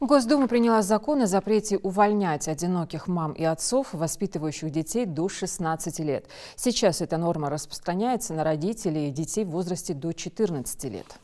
Госдума приняла закон о запрете увольнять одиноких мам и отцов, воспитывающих детей до 16 лет. Сейчас эта норма распространяется на родителей и детей в возрасте до 14 лет.